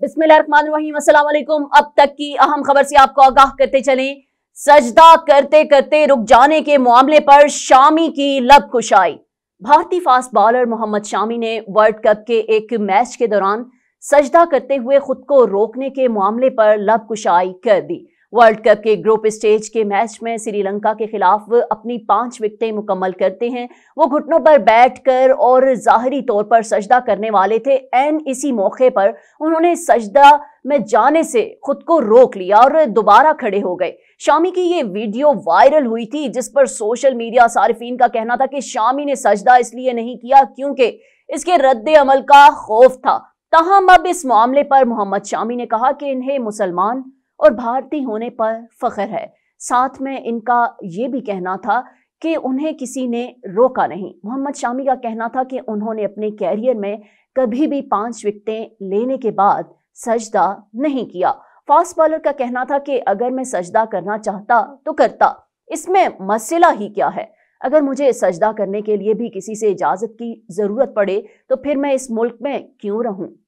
बिस्मिल्लाहिर्रहमानिर्रहीम अब तक की अहम खबर से आपको आगाह करते चलें सजदा करते करते रुक जाने के मामले पर शामी की लब कुशाई भारतीय फास्ट बॉलर मोहम्मद शामी ने वर्ल्ड कप के एक मैच के दौरान सजदा करते हुए खुद को रोकने के मामले पर लब कुशाई कर दी वर्ल्ड कप के ग्रुप स्टेज के मैच में श्रीलंका के खिलाफ अपनी पांच विकटें मुकम्मल करते हैं वो घुटनों पर बैठकर और ज़ाहरी तौर पर सजदा करने वाले थे एन इसी मौके पर उन्होंने सजदा में जाने से खुद को रोक लिया और दोबारा खड़े हो गए शामी की ये वीडियो वायरल हुई थी जिस पर सोशल मीडिया सार्फिन का कहना था कि शामी ने सजदा इसलिए नहीं किया क्योंकि इसके रद्द अमल का खौफ था ताहम अब इस मामले पर मोहम्मद शामी ने कहा कि इन्हें मुसलमान और भारतीय होने पर फख्र है साथ में इनका ये भी कहना था कि उन्हें किसी ने रोका नहीं मोहम्मद शामी का कहना था कि उन्होंने अपने कैरियर में कभी भी पांच विकटें लेने के बाद सजदा नहीं किया फास्ट बॉलर का कहना था कि अगर मैं सजदा करना चाहता तो करता इसमें मसला ही क्या है अगर मुझे सजदा करने के लिए भी किसी से इजाज़त की ज़रूरत पड़े तो फिर मैं इस मुल्क में क्यों रहूं